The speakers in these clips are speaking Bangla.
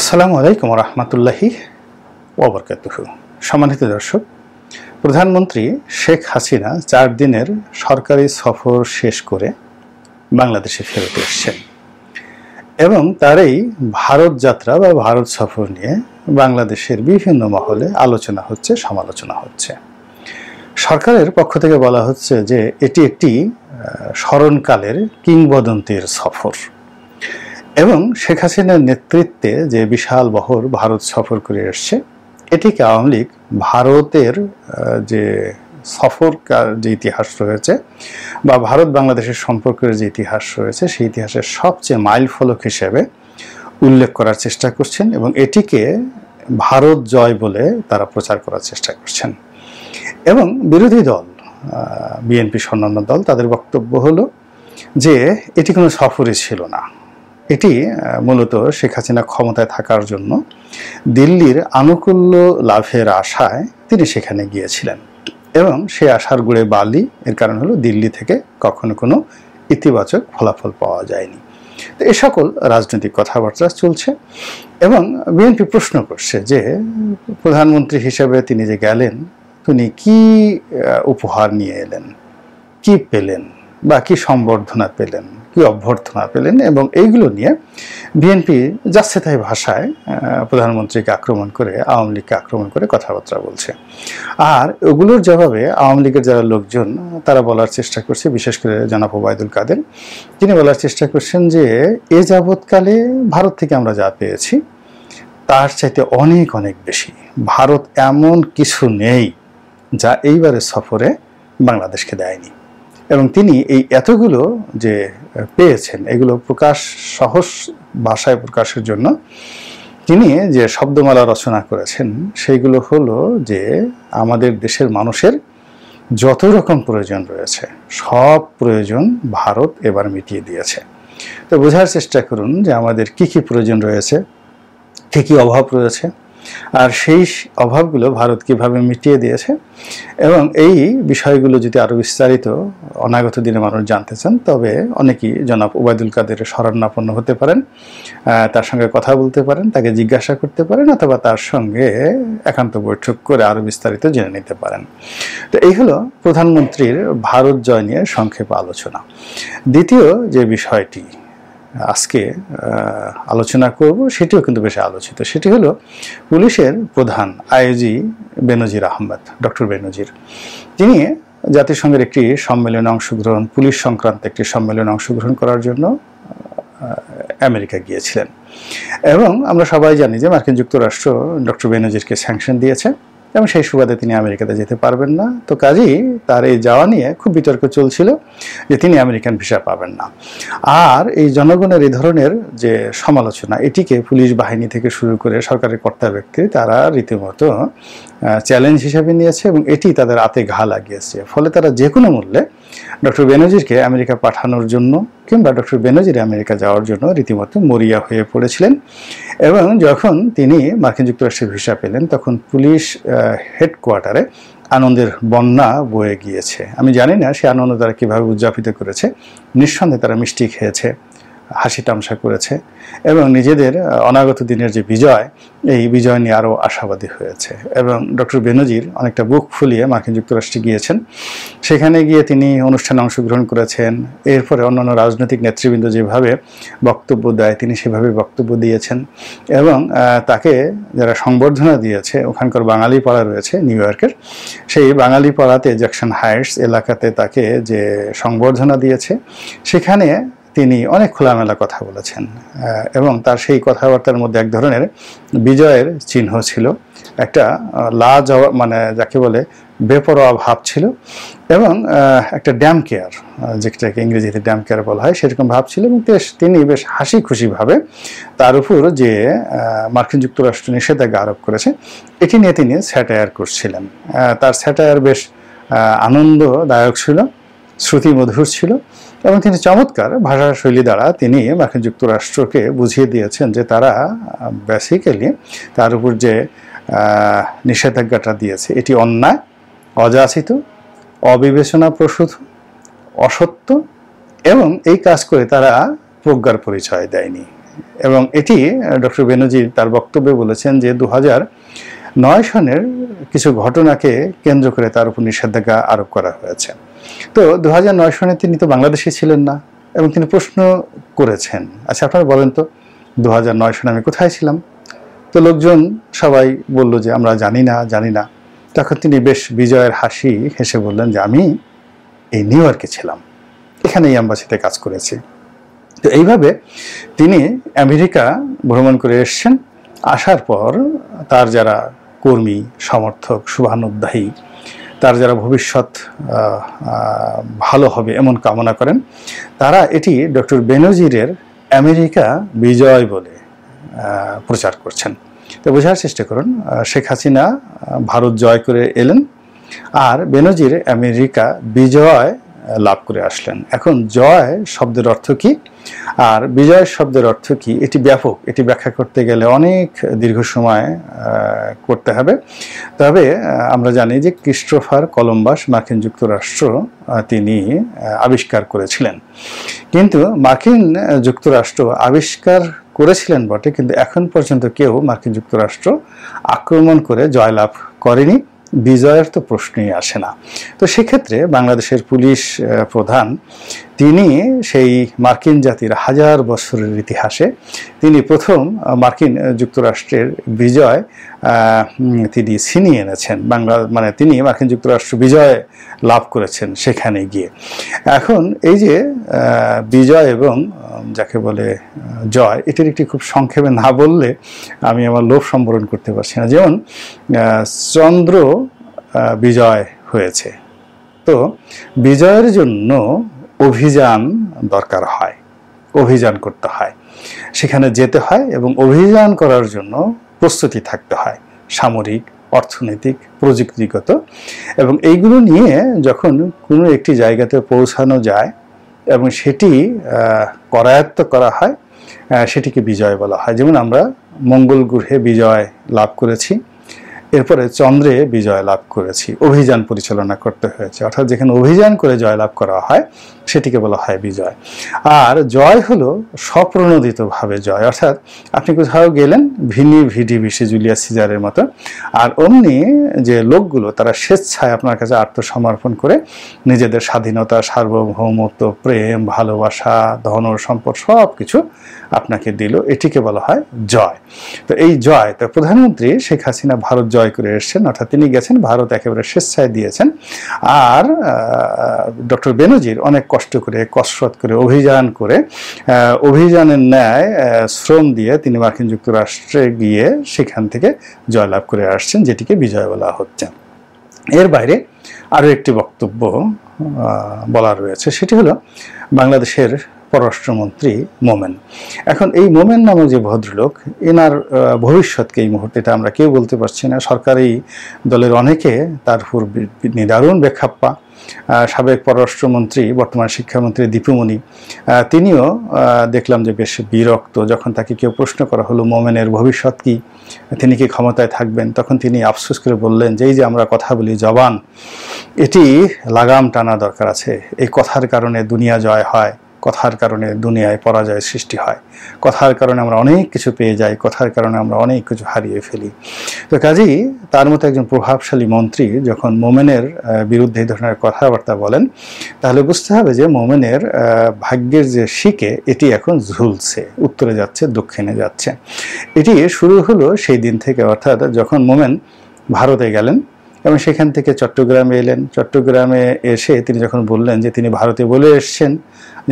আসসালামু আলাইকুম রহমতুল্লাহি ওবরকাতুহ সম্মানিত দর্শক প্রধানমন্ত্রী শেখ হাসিনা চার দিনের সরকারি সফর শেষ করে বাংলাদেশে ফেরত এসছেন এবং তার এই ভারত যাত্রা বা ভারত সফর নিয়ে বাংলাদেশের বিভিন্ন মহলে আলোচনা হচ্ছে সমালোচনা হচ্ছে সরকারের পক্ষ থেকে বলা হচ্ছে যে এটি একটি স্মরণকালের কিংবদন্তির সফর এবং শেখ হাসিনার নেতৃত্বে যে বিশাল বহর ভারত সফর করে এসছে এটিকে আওয়ামী লীগ ভারতের যে সফরকার যে ইতিহাস রয়েছে বা ভারত বাংলাদেশের সম্পর্কের যে ইতিহাস রয়েছে সেই ইতিহাসের সবচেয়ে মাইল ফলক হিসেবে উল্লেখ করার চেষ্টা করছেন এবং এটিকে ভারত জয় বলে তারা প্রচার করার চেষ্টা করছেন এবং বিরোধী দল বিএনপি অন্যান্য দল তাদের বক্তব্য হলো যে এটি কোনো সফরই ছিল না এটি মূলত শেখ হাসিনা ক্ষমতায় থাকার জন্য দিল্লির আনুকূল্য লাভের আশায় তিনি সেখানে গিয়েছিলেন এবং সে আশার গুড়ে বালি এর কারণ হলো দিল্লি থেকে কখনো কোনো ইতিবাচক ফলাফল পাওয়া যায়নি তো এ সকল রাজনৈতিক কথাবার্তা চলছে এবং বিএনপি প্রশ্ন করছে যে প্রধানমন্ত্রী হিসেবে তিনি যে গেলেন তিনি কি উপহার নিয়ে এলেন কি পেলেন বা কি সম্বর্ধনা পেলেন কেউ অভ্যর্থনা পেলেন এবং এইগুলো নিয়ে বিএনপি যাচ্ছে তাই ভাষায় প্রধানমন্ত্রীকে আক্রমণ করে আওয়ামী লীগকে আক্রমণ করে কথাবার্তা বলছে আর ওগুলোর জবাবে আওয়ামী লীগের যারা লোকজন তারা বলার চেষ্টা করছে বিশেষ করে জনাব ওবায়দুল কাদের তিনি বলার চেষ্টা করছেন যে এ যাবৎকালে ভারত থেকে আমরা যা পেয়েছি তার চাইতে অনেক অনেক বেশি ভারত এমন কিছু নেই যা এইবারের সফরে বাংলাদেশকে দেয়নি এবং তিনি এই এতগুলো যে পেয়েছেন এগুলো প্রকাশ সহজ ভাষায় প্রকাশের জন্য তিনি যে শব্দমালা রচনা করেছেন সেইগুলো হলো যে আমাদের দেশের মানুষের যত রকম প্রয়োজন রয়েছে সব প্রয়োজন ভারত এবার মিটিয়ে দিয়েছে তো বোঝার চেষ্টা করুন যে আমাদের কি কি প্রয়োজন রয়েছে কী কী অভাব রয়েছে আর সেই অভাবগুলো ভারত কীভাবে মিটিয়ে দিয়েছে এবং এই বিষয়গুলো যদি আরও বিস্তারিত অনাগত দিনে মানুষ জানতে চান তবে অনেকেই জনাব ওবায়দুল কাদের স্মরণাপন্ন হতে পারেন তার সঙ্গে কথা বলতে পারেন তাকে জিজ্ঞাসা করতে পারেন অথবা তার সঙ্গে একান্ত বৈঠক করে আরও বিস্তারিত জেনে নিতে পারেন তো এই হলো প্রধানমন্ত্রীর ভারত জয় নিয়ে সংক্ষেপে আলোচনা দ্বিতীয় যে বিষয়টি আজকে আলোচনা করব সেটিও কিন্তু বেশ আলোচিত সেটি হলো পুলিশের প্রধান আইজি বেনজির আহমেদ ডক্টর বেনজির তিনি জাতিসংঘের একটি সম্মেলনে অংশগ্রহণ পুলিশ সংক্রান্ত একটি সম্মেলনে অংশগ্রহণ করার জন্য আমেরিকা গিয়েছিলেন এবং আমরা সবাই জানি যে মার্কিন যুক্তরাষ্ট্র ডক্টর বেনজিরকে স্যাংশন দিয়েছে এবং সেই সুবাদে তিনি আমেরিকাতে যেতে পারবেন না তো কাজেই তার এই যাওয়া নিয়ে খুব বিতর্ক চলছিল যে তিনি আমেরিকান ভিসা পাবেন না আর এই জনগণের এই ধরনের যে সমালোচনা এটিকে পুলিশ বাহিনী থেকে শুরু করে সরকারের কর্তা ব্যক্তি তারা রীতিমতো চ্যালেঞ্জ হিসেবে নিয়েছে এবং এটি তাদের হাতে ঘা লাগিয়েছে ফলে তারা যে কোনো মূল্যে ডক্টর ব্যানার্জিকে আমেরিকা পাঠানোর জন্য কিংবা ডক্টর ব্যানার্জির আমেরিকা যাওয়ার জন্য রীতিমতো মরিয়া হয়ে পড়েছিলেন এবং যখন তিনি মার্কিন যুক্তরাষ্ট্রের ভিসা পেলেন তখন পুলিশ হেডকোয়ার্টারে আনন্দের বন্যা বয়ে গিয়েছে আমি জানি না সে আনন্দ তারা কীভাবে উদযাপিত করেছে নিঃসন্দেহে তারা মিষ্টি খেয়েছে হাসি তামসা করেছে এবং নিজেদের অনাগত দিনের যে বিজয় এই বিজয় নিয়ে আরও আশাবাদী হয়েছে এবং ডক্টর বেনজির অনেকটা বুক ফুলিয়ে মার্কিন যুক্তরাষ্ট্রে গিয়েছেন সেখানে গিয়ে তিনি অনুষ্ঠানে অংশগ্রহণ করেছেন এরপরে অন্যান্য রাজনৈতিক নেতৃবৃন্দ যেভাবে বক্তব্য দেয় তিনি সেভাবে বক্তব্য দিয়েছেন এবং তাকে যারা সংবর্ধনা দিয়েছে ওখানকার বাঙালি পাড়া রয়েছে নিউ ইয়র্কের সেই বাঙালি পাড়াতে জ্যাকসন হাইটস এলাকাতে তাকে যে সংবর্ধনা দিয়েছে সেখানে তিনি অনেক খোলামেলা কথা বলেছেন এবং তার সেই কথাবার্তার মধ্যে এক ধরনের বিজয়ের চিহ্ন ছিল একটা লাজ মানে যাকে বলে বেপরোয়া ভাব ছিল এবং একটা ড্যাম কেয়ার যেটাকে ইংরেজিতে ড্যাম কেয়ার বলা হয় সেরকম ভাব ছিল এবং তিনি বেশ হাসি খুশিভাবে তার উপর যে মার্কিন যুক্তরাষ্ট্র নিষেধাজ্ঞা আরোপ করেছে এটি নিয়ে তিনি স্যাটায়ার করছিলেন তার স্যাটায়ার বেশ আনন্দদায়ক ছিল শ্রুতি মধুর ছিল এবং তিনি চমৎকার ভাষা শৈলী দ্বারা তিনি মার্কিন যুক্তরাষ্ট্রকে বুঝিয়ে দিয়েছেন যে তারা বেসিক্যালি তার উপর যে নিষেধাজ্ঞাটা দিয়েছে এটি অন্যায় অযাচিত অবিবেচনা প্রসূত অসত্য এবং এই কাজ করে তারা প্রজ্ঞার পরিচয় দেয়নি এবং এটি ডক্টর বেনজির তার বক্তব্যে বলেছেন যে দু নয় সনের কিছু ঘটনাকে কেন্দ্র করে তার উপর নিষেধাজ্ঞা আরোপ করা হয়েছে তো দু সনে তিনি তো বাংলাদেশে ছিলেন না এবং তিনি প্রশ্ন করেছেন আচ্ছা আপনারা বলেন তো দু সনে আমি কোথায় ছিলাম তো লোকজন সবাই বলল যে আমরা জানি না জানি না তখন তিনি বেশ বিজয়ের হাসি হেসে বললেন যে আমি এই নিউ ইয়র্কে ছিলাম এখানেই অ্যাম্বাসিতে কাজ করেছি তো এইভাবে তিনি আমেরিকা ভ্রমণ করে এসছেন আসার পর তার যারা কর্মী সমর্থক শুভানুদ্দাহী তার যারা ভবিষ্যৎ ভালো হবে এমন কামনা করেন তারা এটি ডক্টর বেনজিরের আমেরিকা বিজয় বলে প্রচার করছেন তো বোঝার চেষ্টা করুন শেখ হাসিনা ভারত জয় করে এলেন আর বেনজির আমেরিকা বিজয় লাভ করে আসলেন এখন জয় শব্দের অর্থ কি আর বিজয় শব্দের অর্থ কি এটি ব্যাপক এটি ব্যাখ্যা করতে গেলে অনেক দীর্ঘ সময় করতে হবে তবে আমরা জানি যে ক্রিস্টোফার কলম্বাস মার্কিন যুক্তরাষ্ট্র তিনি আবিষ্কার করেছিলেন কিন্তু মার্কিন যুক্তরাষ্ট্র আবিষ্কার করেছিলেন বটে কিন্তু এখন পর্যন্ত কেউ মার্কিন যুক্তরাষ্ট্র আক্রমণ করে জয়লাভ করেনি বিজয়ের তো প্রশ্নই আসে না তো সেক্ষেত্রে বাংলাদেশের পুলিশ প্রধান তিনি সেই মার্কিন জাতির হাজার বছরের ইতিহাসে তিনি প্রথম মার্কিন যুক্তরাষ্ট্রের বিজয় তিনি ছিনিয়ে এনেছেন বাংলা মানে তিনি মার্কিন যুক্তরাষ্ট্র বিজয় লাভ করেছেন সেখানে গিয়ে এখন এই যে বিজয় এবং যাকে বলে জয় এটির একটি খুব সংক্ষেপে না বললে আমি আমার লোভ সম্বরণ করতে পারছি না যেমন চন্দ্র বিজয় হয়েছে তো বিজয়ের জন্য অভিযান দরকার হয় অভিযান করতে হয় সেখানে যেতে হয় এবং অভিযান করার জন্য প্রস্তুতি থাকতে হয় সামরিক অর্থনৈতিক প্রযুক্তিগত এবং এইগুলো নিয়ে যখন কোনো একটি জায়গাতে পৌঁছানো যায় এবং সেটি করায়ত্ত করা হয় সেটিকে বিজয় বলা হয় যেমন আমরা মঙ্গল গ্রহে বিজয় লাভ করেছি এরপরে চন্দ্রে বিজয় লাভ করেছি অভিযান পরিচালনা করতে হয়েছে অর্থাৎ যেখানে অভিযান করে জয়লাভ করা হয় সেটিকে বলা হয় বিজয় আর জয় হলো স্বপ্রণোদিতভাবে জয় অর্থাৎ আপনি কোথাও গেলেন ভিনি ভিডি বিশে জুলিয়া সিজারের মতো আর অমনি যে লোকগুলো তারা স্বেচ্ছায় আপনার কাছে আত্মসমর্পণ করে নিজেদের স্বাধীনতা সার্বভৌমত্ব প্রেম ভালোবাসা ধন সম্পদ সব কিছু আপনাকে দিল এটিকে বলা হয় জয় তো এই জয় তো প্রধানমন্ত্রী শেখ হাসিনা ভারত জয় জয় করে এসছেন অর্থাৎ তিনি গেছেন ভারত একেবারে স্বেচ্ছায় দিয়েছেন আর ডক্টর বেনজির অনেক কষ্ট করে কসরত করে অভিযান করে অভিযানের ন্যায় শ্রম দিয়ে তিনি মার্কিন যুক্তরাষ্ট্রে গিয়ে সেখান থেকে জয়লাভ করে আসছেন যেটিকে বিজয় বলা হচ্ছে এর বাইরে আরও একটি বক্তব্য বলা রয়েছে সেটি হলো বাংলাদেশের পররাষ্ট্রমন্ত্রী মোমেন এখন এই মোমেন নামক যে ভদ্রলোক এনার ভবিষ্যৎকে এই মুহূর্তে এটা আমরা কেউ বলতে পারছি না সরকারি দলের অনেকে তার পুর নিদারুণ ব্যাখ্যাপ্পা সাবেক পররাষ্ট্রমন্ত্রী বর্তমান শিক্ষামন্ত্রী দীপুমণি তিনিও দেখলাম যে বেশ বিরক্ত যখন তাকে কেউ প্রশ্ন করা হলো মোমেনের ভবিষ্যৎ কি তিনি কি ক্ষমতায় থাকবেন তখন তিনি আফসোস করে বললেন যে এই যে আমরা কথা বলি জবান এটি লাগাম টানা দরকার আছে এই কথার কারণে দুনিয়া জয় হয় কথার কারণে দুনিয়ায় পরাজয় সৃষ্টি হয় কথার কারণে আমরা অনেক কিছু পেয়ে যাই কথার কারণে আমরা অনেক কিছু হারিয়ে ফেলি তো কাজেই তার মতো একজন প্রভাবশালী মন্ত্রী যখন মোমেনের বিরুদ্ধে এই ধরনের কথাবার্তা বলেন তাহলে বুঝতে হবে যে মোমেনের ভাগ্যের যে শিকে এটি এখন ঝুলছে উত্তরে যাচ্ছে দক্ষিণে যাচ্ছে এটি শুরু হলো সেই দিন থেকে অর্থাৎ যখন মোমেন ভারতে গেলেন এবং সেখান থেকে চট্টগ্রামে এলেন চট্টগ্রামে এসে তিনি যখন বললেন যে তিনি ভারতে বলে এসছেন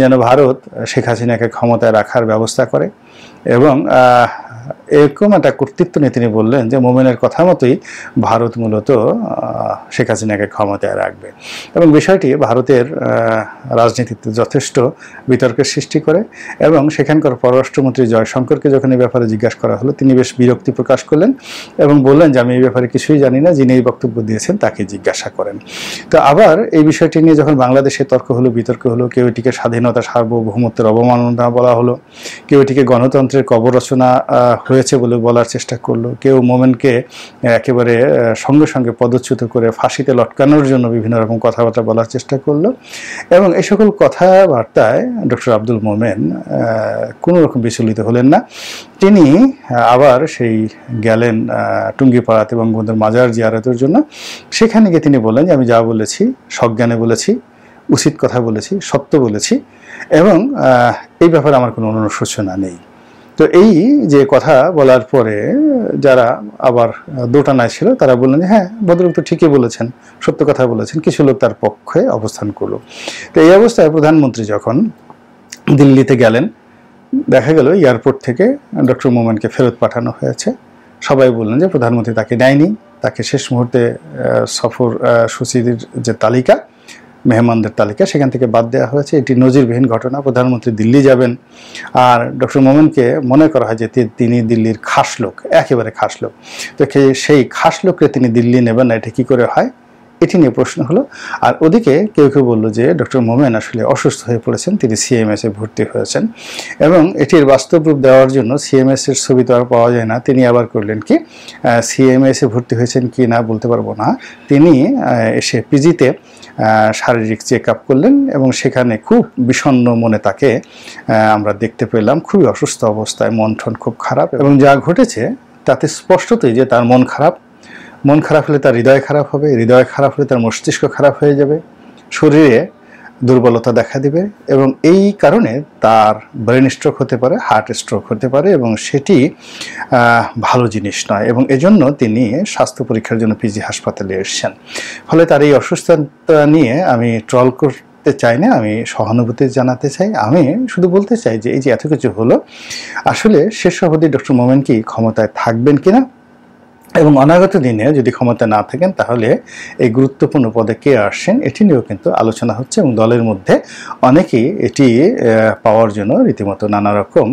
যেন ভারত শেখ হাসিনাকে ক্ষমতায় রাখার ব্যবস্থা করে এবং এরকম একটা কর্তৃত্ব নিয়ে তিনি বললেন যে মোমেনের কথা মতোই ভারত মূলত শেখ হাসিনাকে ক্ষমতায় রাখবে এবং বিষয়টি ভারতের রাজনীতিতে যথেষ্ট বিতর্কের সৃষ্টি করে এবং সেখানকার পররাষ্ট্রমন্ত্রী জয়শঙ্করকে যখন এই ব্যাপারে জিজ্ঞাসা করা হলো তিনি বেশ বিরক্তি প্রকাশ করলেন এবং বললেন যে আমি এই ব্যাপারে কিছুই জানি না যিনি এই বক্তব্য দিয়েছেন তাকে জিজ্ঞাসা করেন তো আবার এই বিষয়টি নিয়ে যখন বাংলাদেশে তর্ক হলো বিতর্ক হলো কেউ এটিকে স্বাধীনতা সার্বভৌমত্বের অবমাননা বলা হলো কেউ এটিকে গণতন্ত্রের কবর রচনা হয়ে হয়েছে বলে বলার চেষ্টা করলো কেউ মোমেনকে একেবারে সঙ্গে সঙ্গে পদচ্যুত করে ফাঁসিতে লটকানোর জন্য বিভিন্ন রকম কথাবার্তা বলার চেষ্টা করলো এবং এই সকল কথাবার্তায় ডক্টর আব্দুল মোমেন কোনো রকম বিচলিত হলেন না তিনি আবার সেই গেলেন টুঙ্গিপাড়াতে বঙ্গবন্ধুর মাজার জিয়ারতের জন্য সেখানে গিয়ে তিনি বললেন যে আমি যা বলেছি সজ্ঞানে বলেছি উচিত কথা বলেছি সত্য বলেছি এবং এই ব্যাপারে আমার কোনো অনুশোচনা নেই তো এই যে কথা বলার পরে যারা আবার দোটানায় ছিল তারা বললেন যে হ্যাঁ ভদ্রলোক তো ঠিকই বলেছেন সত্য কথা বলেছেন কিছু লোক তার পক্ষে অবস্থান করল তো এই অবস্থায় প্রধানমন্ত্রী যখন দিল্লিতে গেলেন দেখা গেল এয়ারপোর্ট থেকে ডক্টর মোমেনকে ফেরত পাঠানো হয়েছে সবাই বললেন যে প্রধানমন্ত্রী তাকে নেয়নি তাকে শেষ মুহূর্তে সফর সুচিদির যে তালিকা মেহমানদের তালিকা সেখান থেকে বাদ দেওয়া হয়েছে এটি নজিরবিহীন ঘটনা প্রধানমন্ত্রী দিল্লি যাবেন আর ডক্টর মোমেনকে মনে করা হয় যে তিনি দিল্লির খাস লোক একেবারে খাস লোক তো সেই খাস লোককে তিনি দিল্লি নেবেন না এটা কী করে হয় এটি নিয়ে প্রশ্ন হলো আর ওদিকে কেউ কেউ বলল যে ডক্টর মোমেন আসলে অসুস্থ হয়ে পড়েছেন তিনি সিএমএসে ভর্তি হয়েছেন এবং এটির বাস্তব রূপ দেওয়ার জন্য সিএমএসের ছবি তো আর পাওয়া যায় না তিনি আবার করলেন কি এ ভর্তি হয়েছেন কি না বলতে পারবো না তিনি এসে পিজিতে শারীরিক চেক আপ করলেন এবং সেখানে খুব বিষণ্ন মনে তাকে আমরা দেখতে পেলাম খুবই অসুস্থ অবস্থায় মন ঠন খুব খারাপ এবং যা ঘটেছে তাতে স্পষ্টতই যে তার মন খারাপ মন খারাপ হলে তার হৃদয় খারাপ হবে হৃদয় খারাপ হলে তার মস্তিষ্ক খারাপ হয়ে যাবে শরীরে দুর্বলতা দেখা দিবে এবং এই কারণে তার ব্রেন স্ট্রোক হতে পারে হার্ট স্ট্রোক হতে পারে এবং সেটি ভালো জিনিস নয় এবং এজন্য তিনি স্বাস্থ্য পরীক্ষার জন্য পিজি হাসপাতালে এসছেন ফলে তার এই অসুস্থতা নিয়ে আমি ট্রল করতে চাই না আমি সহানুভূতি জানাতে চাই আমি শুধু বলতে চাই যে এই যে এত কিছু হলো আসলে শেষ অবধি ডক্টর মোমেন কি ক্ষমতায় থাকবেন কিনা এবং অনাগত দিনে যদি ক্ষমতা না থাকেন তাহলে এই গুরুত্বপূর্ণ পদে কে আসছেন এটি নিয়েও কিন্তু আলোচনা হচ্ছে এবং দলের মধ্যে অনেকেই এটি পাওয়ার জন্য রীতিমতো নানা রকম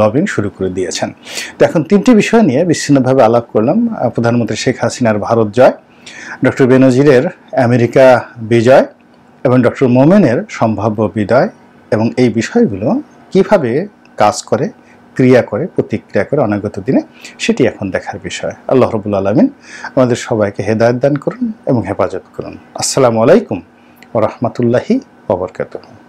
লবিং শুরু করে দিয়েছেন তো এখন তিনটি বিষয় নিয়ে বিচ্ছিন্নভাবে আলাপ করলাম প্রধানমন্ত্রী শেখ হাসিনার ভারত জয় ডক্টর বেনজিরের আমেরিকা বিজয় এবং ডক্টর মোমেনের সম্ভাব্য বিদায় এবং এই বিষয়গুলো কিভাবে কাজ করে ক্রিয়া করে প্রতিক্রিয়া করে অনাগত দিনে সেটি এখন দেখার বিষয় আল্লাহ রবুল আলমিন আমাদের সবাইকে হেদায়ত দান করুন এবং হেফাজত করুন আসসালামু আলাইকুম ও রহমতুল্লাহি ওবরকাতহ